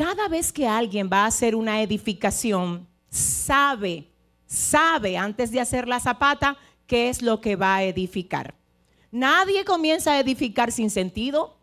Cada vez que alguien va a hacer una edificación, sabe, sabe antes de hacer la zapata qué es lo que va a edificar. Nadie comienza a edificar sin sentido.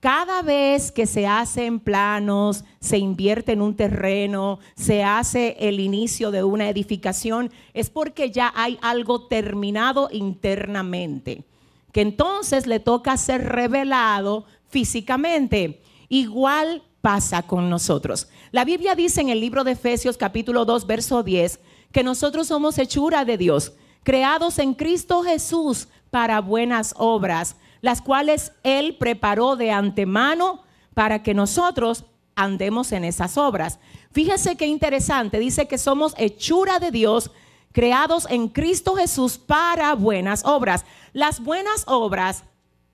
Cada vez que se hacen planos, se invierte en un terreno, se hace el inicio de una edificación, es porque ya hay algo terminado internamente, que entonces le toca ser revelado físicamente. Igual pasa con nosotros. La Biblia dice en el libro de Efesios capítulo 2, verso 10, que nosotros somos hechura de Dios, creados en Cristo Jesús para buenas obras, las cuales Él preparó de antemano para que nosotros andemos en esas obras. Fíjese qué interesante, dice que somos hechura de Dios, creados en Cristo Jesús para buenas obras. Las buenas obras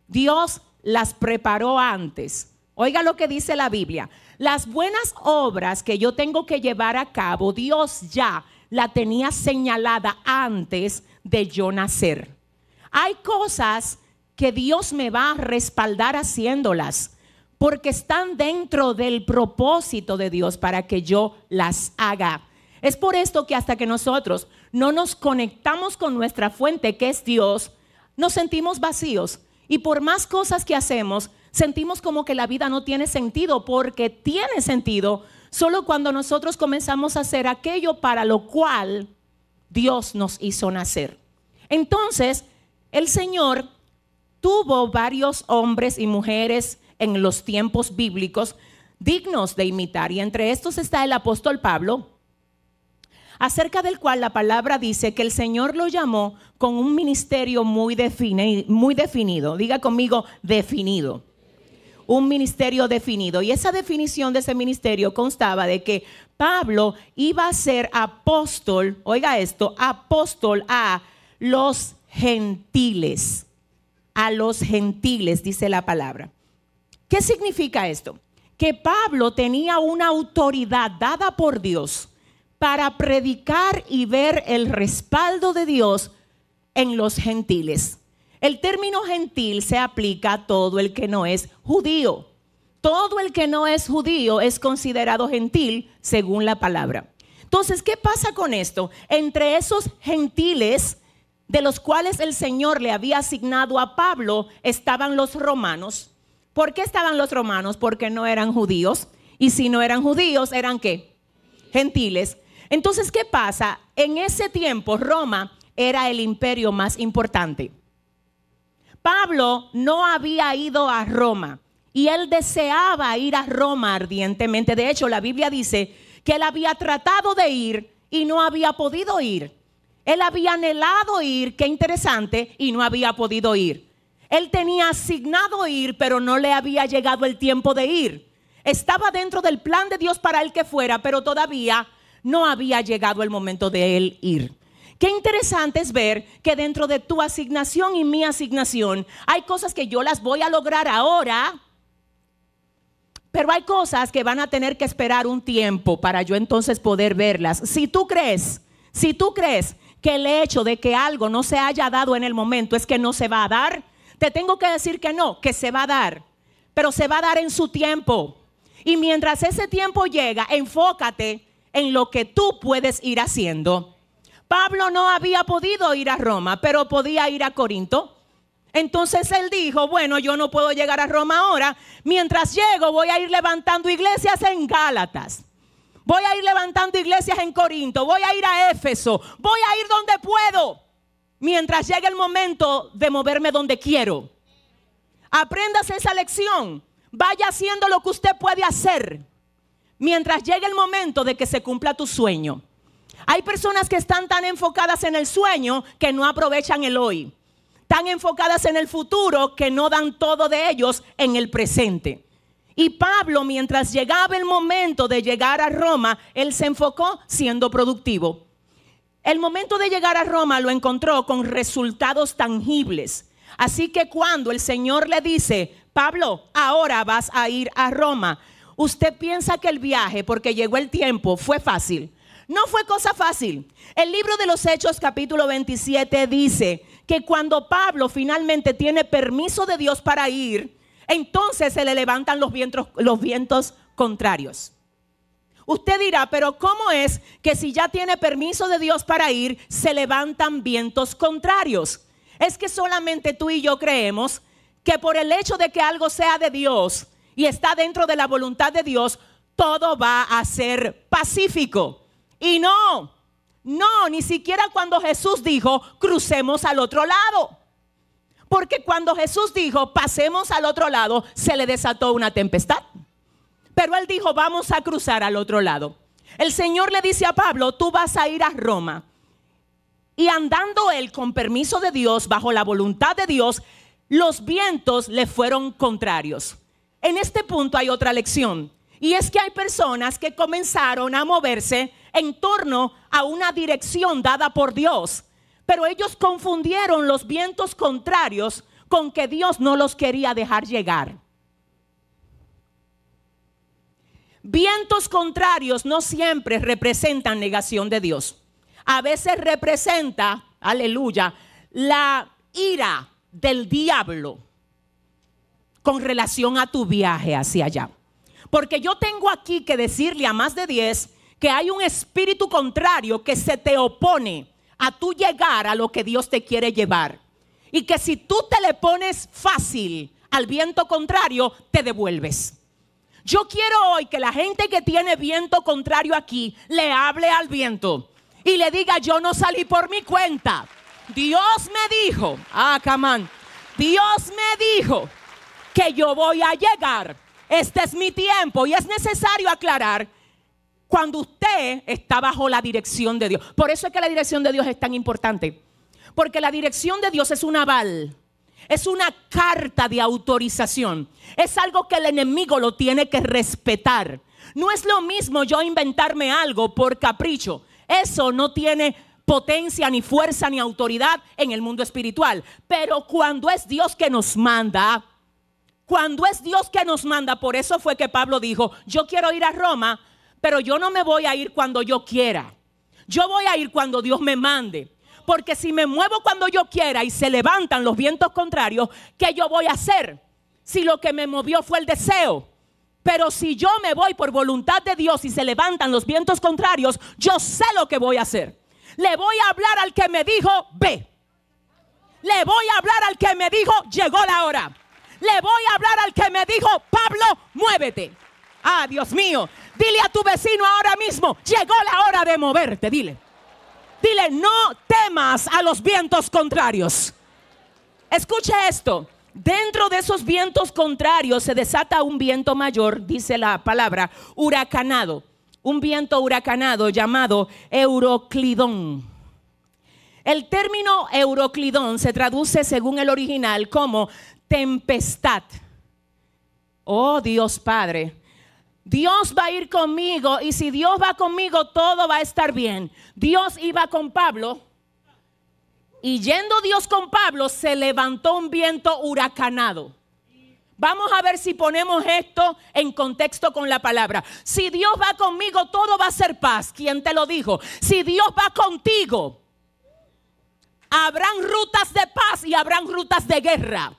Dios las preparó antes Oiga lo que dice la Biblia. Las buenas obras que yo tengo que llevar a cabo, Dios ya la tenía señalada antes de yo nacer. Hay cosas que Dios me va a respaldar haciéndolas porque están dentro del propósito de Dios para que yo las haga. Es por esto que hasta que nosotros no nos conectamos con nuestra fuente, que es Dios, nos sentimos vacíos. Y por más cosas que hacemos, Sentimos como que la vida no tiene sentido porque tiene sentido solo cuando nosotros comenzamos a hacer aquello para lo cual Dios nos hizo nacer. Entonces, el Señor tuvo varios hombres y mujeres en los tiempos bíblicos dignos de imitar. Y entre estos está el apóstol Pablo, acerca del cual la palabra dice que el Señor lo llamó con un ministerio muy, muy definido. Diga conmigo, definido un ministerio definido. Y esa definición de ese ministerio constaba de que Pablo iba a ser apóstol, oiga esto, apóstol a los gentiles, a los gentiles, dice la palabra. ¿Qué significa esto? Que Pablo tenía una autoridad dada por Dios para predicar y ver el respaldo de Dios en los gentiles. El término gentil se aplica a todo el que no es judío. Todo el que no es judío es considerado gentil según la palabra. Entonces, ¿qué pasa con esto? Entre esos gentiles de los cuales el Señor le había asignado a Pablo estaban los romanos. ¿Por qué estaban los romanos? Porque no eran judíos. Y si no eran judíos, eran qué? Gentiles. Entonces, ¿qué pasa? En ese tiempo Roma era el imperio más importante. Pablo no había ido a Roma y él deseaba ir a Roma ardientemente. De hecho, la Biblia dice que él había tratado de ir y no había podido ir. Él había anhelado ir, qué interesante, y no había podido ir. Él tenía asignado ir, pero no le había llegado el tiempo de ir. Estaba dentro del plan de Dios para él que fuera, pero todavía no había llegado el momento de él ir. Qué interesante es ver que dentro de tu asignación y mi asignación hay cosas que yo las voy a lograr ahora, pero hay cosas que van a tener que esperar un tiempo para yo entonces poder verlas. Si tú crees, si tú crees que el hecho de que algo no se haya dado en el momento es que no se va a dar, te tengo que decir que no, que se va a dar, pero se va a dar en su tiempo. Y mientras ese tiempo llega, enfócate en lo que tú puedes ir haciendo. Pablo no había podido ir a Roma, pero podía ir a Corinto. Entonces él dijo, bueno, yo no puedo llegar a Roma ahora. Mientras llego voy a ir levantando iglesias en Gálatas. Voy a ir levantando iglesias en Corinto. Voy a ir a Éfeso. Voy a ir donde puedo. Mientras llegue el momento de moverme donde quiero. Apréndase esa lección. Vaya haciendo lo que usted puede hacer. Mientras llegue el momento de que se cumpla tu sueño. Hay personas que están tan enfocadas en el sueño que no aprovechan el hoy. Tan enfocadas en el futuro que no dan todo de ellos en el presente. Y Pablo, mientras llegaba el momento de llegar a Roma, él se enfocó siendo productivo. El momento de llegar a Roma lo encontró con resultados tangibles. Así que cuando el Señor le dice, Pablo, ahora vas a ir a Roma, usted piensa que el viaje, porque llegó el tiempo, fue fácil. No fue cosa fácil. El libro de los Hechos capítulo 27 dice que cuando Pablo finalmente tiene permiso de Dios para ir, entonces se le levantan los vientos, los vientos contrarios. Usted dirá, pero ¿cómo es que si ya tiene permiso de Dios para ir, se levantan vientos contrarios? Es que solamente tú y yo creemos que por el hecho de que algo sea de Dios y está dentro de la voluntad de Dios, todo va a ser pacífico. Y no, no, ni siquiera cuando Jesús dijo, crucemos al otro lado. Porque cuando Jesús dijo, pasemos al otro lado, se le desató una tempestad. Pero él dijo, vamos a cruzar al otro lado. El Señor le dice a Pablo, tú vas a ir a Roma. Y andando él con permiso de Dios, bajo la voluntad de Dios, los vientos le fueron contrarios. En este punto hay otra lección. Y es que hay personas que comenzaron a moverse en torno a una dirección dada por Dios. Pero ellos confundieron los vientos contrarios con que Dios no los quería dejar llegar. Vientos contrarios no siempre representan negación de Dios. A veces representa, aleluya, la ira del diablo con relación a tu viaje hacia allá. Porque yo tengo aquí que decirle a más de 10 que hay un espíritu contrario que se te opone a tu llegar a lo que Dios te quiere llevar. Y que si tú te le pones fácil al viento contrario, te devuelves. Yo quiero hoy que la gente que tiene viento contrario aquí le hable al viento y le diga, yo no salí por mi cuenta. Dios me dijo, ah, camán, Dios me dijo que yo voy a llegar. Este es mi tiempo y es necesario aclarar cuando usted está bajo la dirección de Dios. Por eso es que la dirección de Dios es tan importante. Porque la dirección de Dios es un aval, es una carta de autorización, es algo que el enemigo lo tiene que respetar. No es lo mismo yo inventarme algo por capricho. Eso no tiene potencia, ni fuerza, ni autoridad en el mundo espiritual. Pero cuando es Dios que nos manda, cuando es Dios que nos manda, por eso fue que Pablo dijo, yo quiero ir a Roma, pero yo no me voy a ir cuando yo quiera. Yo voy a ir cuando Dios me mande. Porque si me muevo cuando yo quiera y se levantan los vientos contrarios, ¿qué yo voy a hacer? Si lo que me movió fue el deseo. Pero si yo me voy por voluntad de Dios y se levantan los vientos contrarios, yo sé lo que voy a hacer. Le voy a hablar al que me dijo, ve. Le voy a hablar al que me dijo, llegó la hora. Le voy a hablar al que me dijo, Pablo, muévete. Ah, Dios mío. Dile a tu vecino ahora mismo, llegó la hora de moverte, dile. Dile, no temas a los vientos contrarios. Escucha esto. Dentro de esos vientos contrarios se desata un viento mayor, dice la palabra, huracanado. Un viento huracanado llamado Euroclidón. El término Euroclidón se traduce según el original como tempestad. Oh Dios Padre, Dios va a ir conmigo y si Dios va conmigo todo va a estar bien. Dios iba con Pablo y yendo Dios con Pablo se levantó un viento huracanado. Vamos a ver si ponemos esto en contexto con la palabra. Si Dios va conmigo todo va a ser paz. ¿Quién te lo dijo? Si Dios va contigo, habrán rutas de paz y habrán rutas de guerra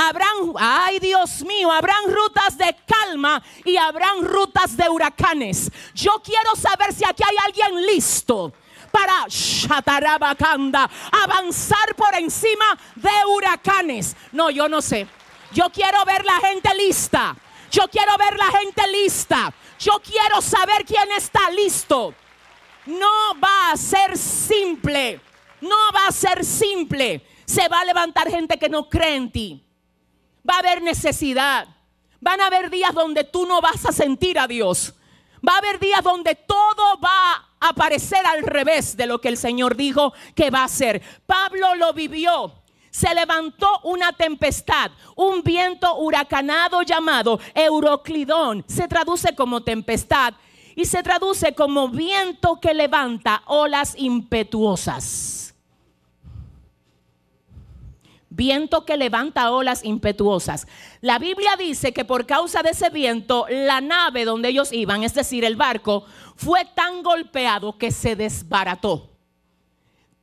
habrán, ay Dios mío, habrán rutas de calma y habrán rutas de huracanes. Yo quiero saber si aquí hay alguien listo para Chatarabacanda, avanzar por encima de huracanes. No, yo no sé. Yo quiero ver la gente lista. Yo quiero ver la gente lista. Yo quiero saber quién está listo. No va a ser simple. No va a ser simple. Se va a levantar gente que no cree en ti. Va a haber necesidad. Van a haber días donde tú no vas a sentir a Dios. Va a haber días donde todo va a aparecer al revés de lo que el Señor dijo que va a ser Pablo lo vivió. Se levantó una tempestad, un viento huracanado llamado Euroclidón. Se traduce como tempestad y se traduce como viento que levanta olas impetuosas viento que levanta olas impetuosas. La Biblia dice que por causa de ese viento, la nave donde ellos iban, es decir, el barco, fue tan golpeado que se desbarató.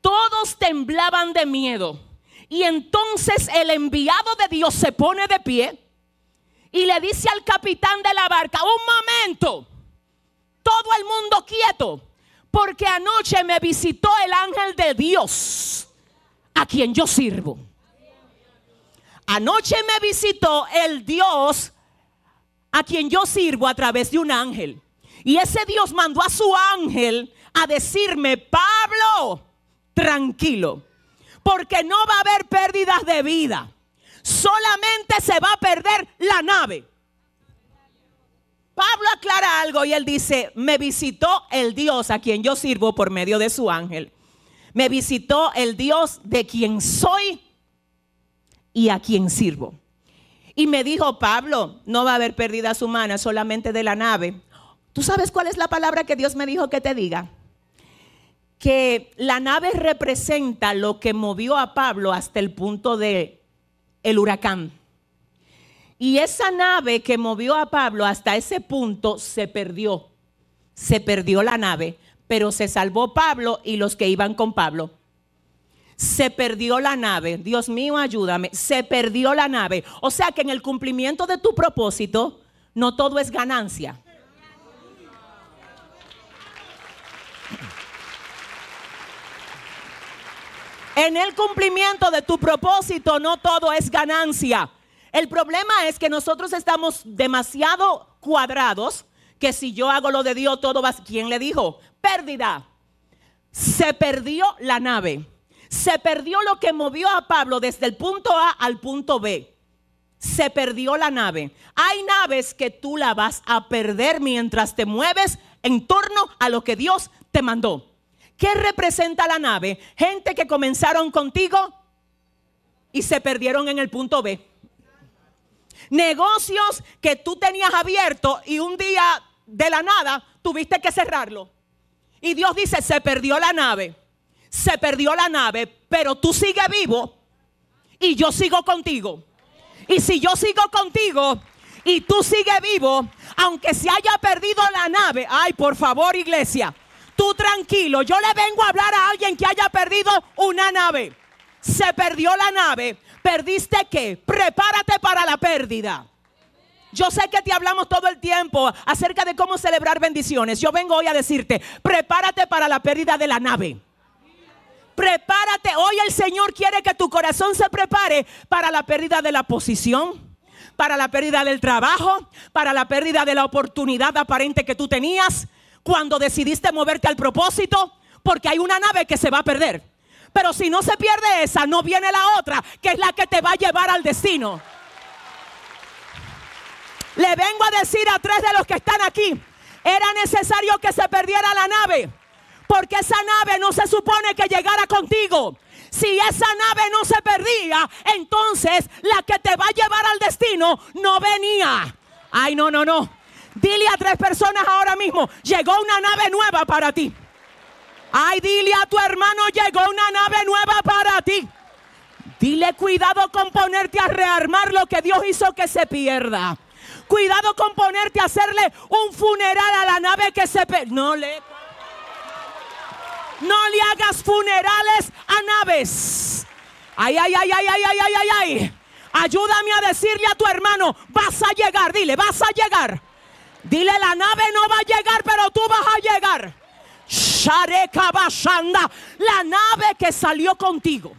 Todos temblaban de miedo. Y entonces el enviado de Dios se pone de pie y le dice al capitán de la barca, un momento, todo el mundo quieto, porque anoche me visitó el ángel de Dios, a quien yo sirvo. Anoche me visitó el Dios a quien yo sirvo a través de un ángel. Y ese Dios mandó a su ángel a decirme, Pablo, tranquilo, porque no va a haber pérdidas de vida. Solamente se va a perder la nave. Pablo aclara algo y él dice, me visitó el Dios a quien yo sirvo por medio de su ángel. Me visitó el Dios de quien soy y a quien sirvo. Y me dijo, Pablo, no va a haber pérdidas humanas, solamente de la nave. ¿Tú sabes cuál es la palabra que Dios me dijo que te diga? Que la nave representa lo que movió a Pablo hasta el punto de el huracán. Y esa nave que movió a Pablo hasta ese punto se perdió. Se perdió la nave, pero se salvó Pablo y los que iban con Pablo se perdió la nave. Dios mío, ayúdame. Se perdió la nave. O sea que en el cumplimiento de tu propósito, no todo es ganancia. En el cumplimiento de tu propósito no todo es ganancia. El problema es que nosotros estamos demasiado cuadrados que si yo hago lo de Dios todo va... ¿Quién le dijo? Pérdida. Se perdió la nave. Se perdió lo que movió a Pablo desde el punto A al punto B. Se perdió la nave. Hay naves que tú la vas a perder mientras te mueves en torno a lo que Dios te mandó. ¿Qué representa la nave? Gente que comenzaron contigo y se perdieron en el punto B. Negocios que tú tenías abierto y un día de la nada tuviste que cerrarlo. Y Dios dice, se perdió la nave se perdió la nave, pero tú sigues vivo y yo sigo contigo. Y si yo sigo contigo y tú sigues vivo, aunque se haya perdido la nave, ay, por favor, iglesia, tú tranquilo, yo le vengo a hablar a alguien que haya perdido una nave. Se perdió la nave, perdiste qué? Prepárate para la pérdida. Yo sé que te hablamos todo el tiempo acerca de cómo celebrar bendiciones. Yo vengo hoy a decirte, prepárate para la pérdida de la nave prepárate. Hoy el Señor quiere que tu corazón se prepare para la pérdida de la posición para la pérdida del trabajo, para la pérdida de la oportunidad aparente que tú tenías cuando decidiste moverte al propósito, porque hay una nave que se va a perder. Pero si no se pierde esa, no viene la otra, que es la que te va a llevar al destino. Le vengo a decir a tres de los que están aquí, era necesario que se perdiera la nave porque esa nave no se supone que llegara contigo. Si esa nave no se perdía, entonces la que te va a llevar al destino no venía. Ay, no, no, no. Dile a tres personas ahora mismo, llegó una nave nueva para ti. Ay, dile a tu hermano, llegó una nave nueva para ti. Dile cuidado con ponerte a rearmar lo que Dios hizo que se pierda. Cuidado con ponerte a hacerle un funeral a la nave que se perdió. No le... No le hagas funerales a naves. Ay, ay, ay, ay, ay, ay, ay, ay, Ayúdame a decirle a tu hermano, vas a llegar, dile, vas a llegar. Dile, la nave no va a llegar, pero tú vas a llegar. Shareka Bashanda, la nave que salió contigo.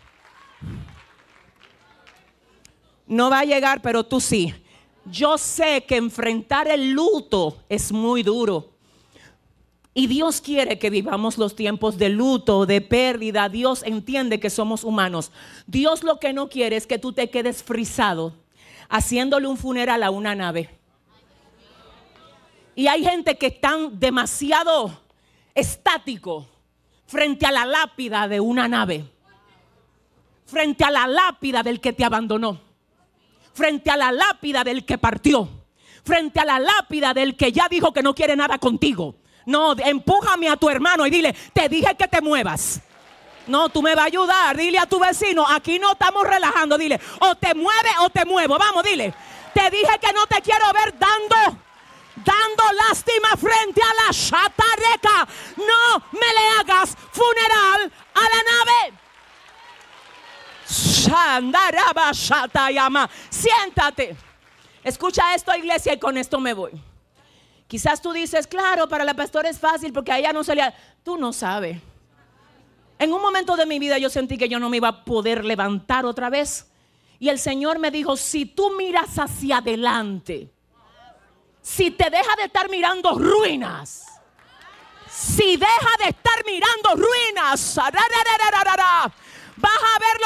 No va a llegar, pero tú sí. Yo sé que enfrentar el luto es muy duro. Y Dios quiere que vivamos los tiempos de luto, de pérdida. Dios entiende que somos humanos. Dios lo que no quiere es que tú te quedes frisado haciéndole un funeral a una nave. Y hay gente que está demasiado estático frente a la lápida de una nave. Frente a la lápida del que te abandonó. Frente a la lápida del que partió. Frente a la lápida del que ya dijo que no quiere nada contigo no, empújame a tu hermano y dile, te dije que te muevas. No, tú me vas a ayudar. Dile a tu vecino, aquí no estamos relajando. Dile, o te mueves o te muevo. Vamos, dile. Te dije que no te quiero ver dando dando lástima frente a la chatareca. No me le hagas funeral a la nave. Siéntate. Escucha esto, iglesia, y con esto me voy. Quizás tú dices, claro, para la pastora es fácil porque allá ella no se le... Tú no sabes. En un momento de mi vida yo sentí que yo no me iba a poder levantar otra vez. Y el Señor me dijo, si tú miras hacia adelante, si te deja de estar mirando ruinas, si deja de estar mirando ruinas, vas a ver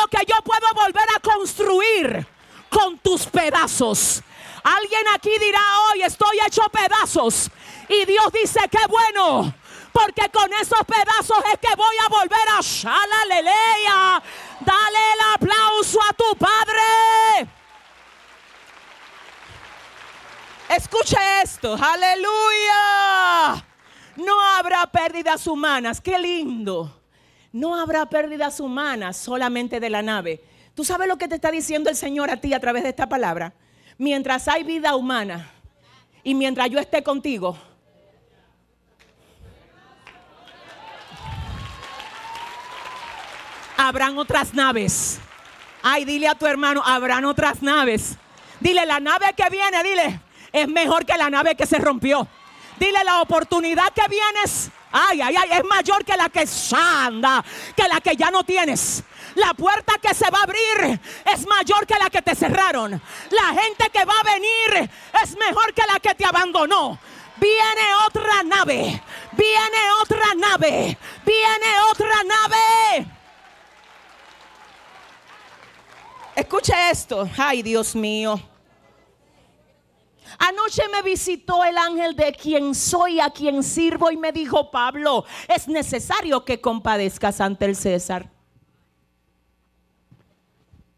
lo que yo puedo volver a construir con tus pedazos. Alguien aquí dirá hoy, estoy hecho pedazos. Y Dios dice, qué bueno. Porque con esos pedazos es que voy a volver a Shalalelea. Dale el aplauso a tu Padre. Escuche esto. Aleluya. No habrá pérdidas humanas. Qué lindo. No habrá pérdidas humanas solamente de la nave. ¿Tú sabes lo que te está diciendo el Señor a ti a través de esta palabra? mientras hay vida humana y mientras yo esté contigo. Habrán otras naves. Ay, dile a tu hermano, habrán otras naves. Dile, la nave que viene, dile, es mejor que la nave que se rompió. Dile, la oportunidad que vienes Ay, ay, ay, es mayor que la que anda, que la que ya no tienes. La puerta que se va a abrir es mayor que la que te cerraron. La gente que va a venir es mejor que la que te abandonó. Viene otra nave, viene otra nave, viene otra nave. Escucha esto. Ay, Dios mío. Anoche me visitó el ángel de quien soy, a quien sirvo, y me dijo, Pablo, es necesario que compadezcas ante el César.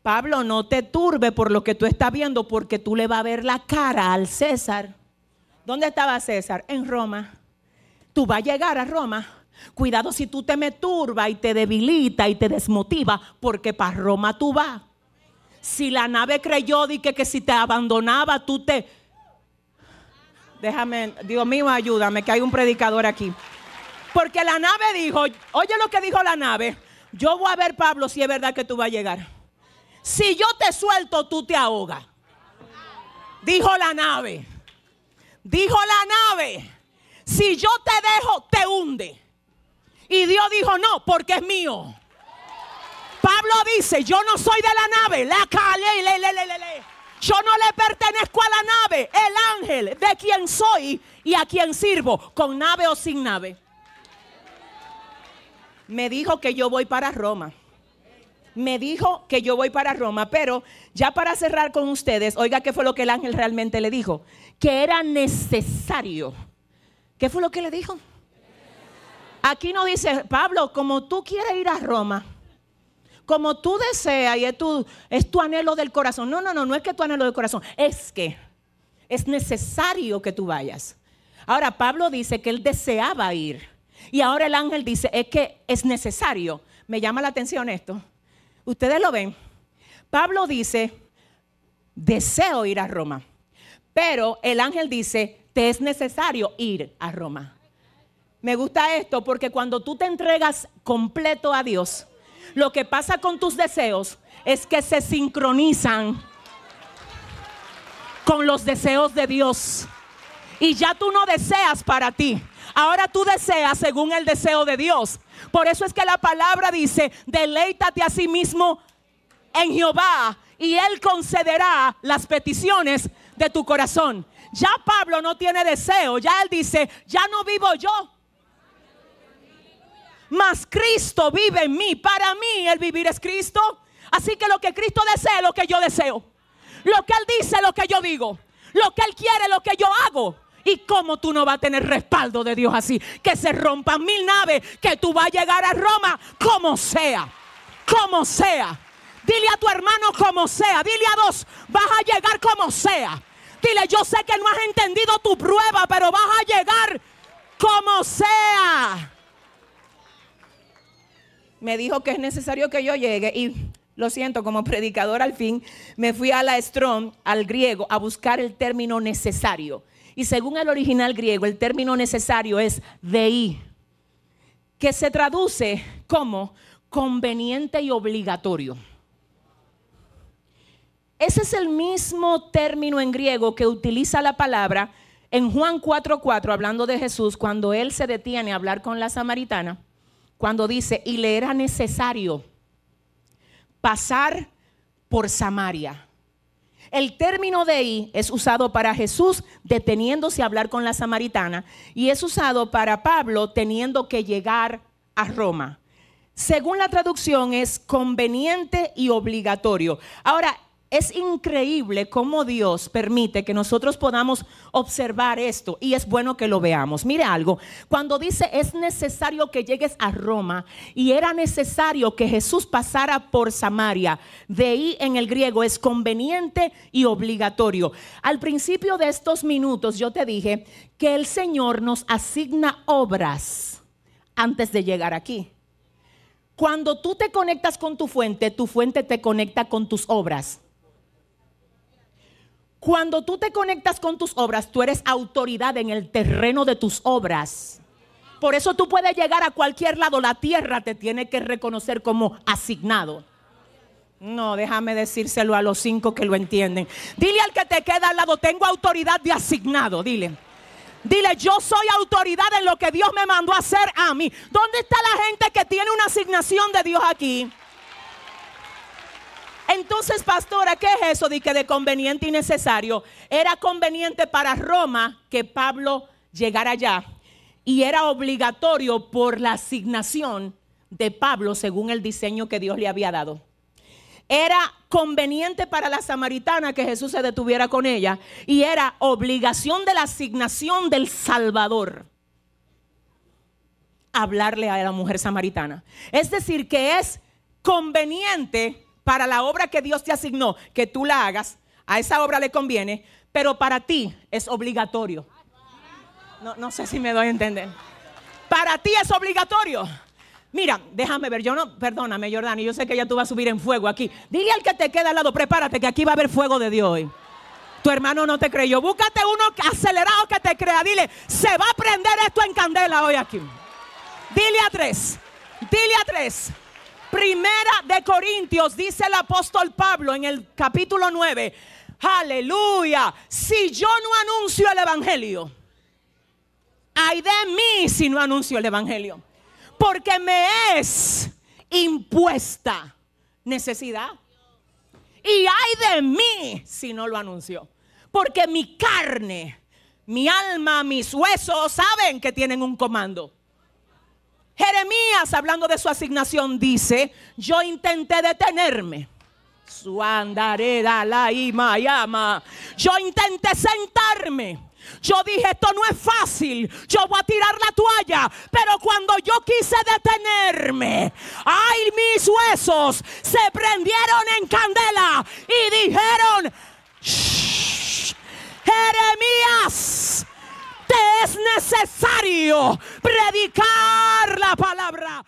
Pablo, no te turbe por lo que tú estás viendo, porque tú le vas a ver la cara al César. ¿Dónde estaba César? En Roma. Tú vas a llegar a Roma. Cuidado si tú te me turba y te debilita y te desmotiva, porque para Roma tú vas. Si la nave creyó dije que si te abandonaba, tú te déjame, Dios mío, ayúdame, que hay un predicador aquí. Porque la nave dijo, oye lo que dijo la nave, yo voy a ver Pablo si es verdad que tú vas a llegar. Si yo te suelto, tú te ahogas. Dijo la nave. Dijo la nave, si yo te dejo, te hunde. Y Dios dijo, no, porque es mío. Pablo dice, yo no soy de la nave. La le, le, le, le, le. Yo no le pertenezco a la nave, el ángel de quien soy y a quien sirvo, con nave o sin nave. Me dijo que yo voy para Roma. Me dijo que yo voy para Roma, pero ya para cerrar con ustedes, oiga qué fue lo que el ángel realmente le dijo, que era necesario. ¿Qué fue lo que le dijo? Aquí no dice, Pablo, como tú quieres ir a Roma, como tú deseas y es tu, es tu anhelo del corazón. No, no, no, no es que tu anhelo del corazón, es que es necesario que tú vayas. Ahora Pablo dice que él deseaba ir y ahora el ángel dice, es que es necesario. Me llama la atención esto. Ustedes lo ven. Pablo dice, deseo ir a Roma, pero el ángel dice, te es necesario ir a Roma. Me gusta esto porque cuando tú te entregas completo a Dios, lo que pasa con tus deseos es que se sincronizan con los deseos de Dios. Y ya tú no deseas para ti. Ahora tú deseas según el deseo de Dios. Por eso es que la palabra dice, deleítate a sí mismo en Jehová y Él concederá las peticiones de tu corazón. Ya Pablo no tiene deseo, ya Él dice, ya no vivo yo, mas Cristo vive en mí. Para mí el vivir es Cristo. Así que lo que Cristo desea es lo que yo deseo. Lo que Él dice es lo que yo digo. Lo que Él quiere es lo que yo hago. ¿Y cómo tú no vas a tener respaldo de Dios así? Que se rompan mil naves, que tú vas a llegar a Roma como sea. Como sea. Dile a tu hermano como sea. Dile a dos, vas a llegar como sea. Dile, yo sé que no has entendido tu prueba, pero vas a llegar como sea me dijo que es necesario que yo llegue y lo siento, como predicador al fin, me fui a la Strong, al griego, a buscar el término necesario. Y según el original griego, el término necesario es dei, que se traduce como conveniente y obligatorio. Ese es el mismo término en griego que utiliza la palabra en Juan 4:4, hablando de Jesús, cuando él se detiene a hablar con la samaritana cuando dice, y le era necesario pasar por Samaria. El término de ahí es usado para Jesús deteniéndose a hablar con la samaritana y es usado para Pablo teniendo que llegar a Roma. Según la traducción es conveniente y obligatorio. Ahora, es increíble cómo Dios permite que nosotros podamos observar esto y es bueno que lo veamos. Mire algo, cuando dice es necesario que llegues a Roma y era necesario que Jesús pasara por Samaria, de ahí en el griego es conveniente y obligatorio. Al principio de estos minutos yo te dije que el Señor nos asigna obras antes de llegar aquí. Cuando tú te conectas con tu fuente, tu fuente te conecta con tus obras. Cuando tú te conectas con tus obras, tú eres autoridad en el terreno de tus obras. Por eso tú puedes llegar a cualquier lado. La tierra te tiene que reconocer como asignado. No, déjame decírselo a los cinco que lo entienden. Dile al que te queda al lado, tengo autoridad de asignado. Dile. Dile, yo soy autoridad en lo que Dios me mandó a hacer a mí. ¿Dónde está la gente que tiene una asignación de Dios aquí? Entonces, pastora, ¿qué es eso de que de conveniente y necesario? Era conveniente para Roma que Pablo llegara allá y era obligatorio por la asignación de Pablo según el diseño que Dios le había dado. Era conveniente para la samaritana que Jesús se detuviera con ella y era obligación de la asignación del Salvador hablarle a la mujer samaritana. Es decir, que es conveniente para la obra que Dios te asignó, que tú la hagas, a esa obra le conviene, pero para ti es obligatorio. No, sé si me doy a entender. Para ti es obligatorio. Mira, déjame ver, yo no, perdóname Jordani, yo sé que ya tú vas a subir en fuego aquí. Dile al que te queda al lado, prepárate que aquí va a haber fuego de Dios hoy. Tu hermano no te creyó, búscate uno acelerado que te crea, dile, se va a prender esto en candela hoy aquí. Dile a tres, dile a tres, Primera de Corintios, dice el apóstol Pablo en el capítulo 9. Aleluya. Si yo no anuncio el Evangelio, Hay de mí si no anuncio el Evangelio. Porque me es impuesta necesidad. Y hay de mí si no lo anuncio. Porque mi carne, mi alma, mis huesos saben que tienen un comando. Jeremías, hablando de su asignación, dice, yo intenté detenerme. Su la llama. Yo intenté sentarme. Yo dije, esto no es fácil. Yo voy a tirar la toalla. Pero cuando yo quise detenerme, ay, mis huesos se prendieron en candela y dijeron, Jeremías, es necesario predicar la palabra.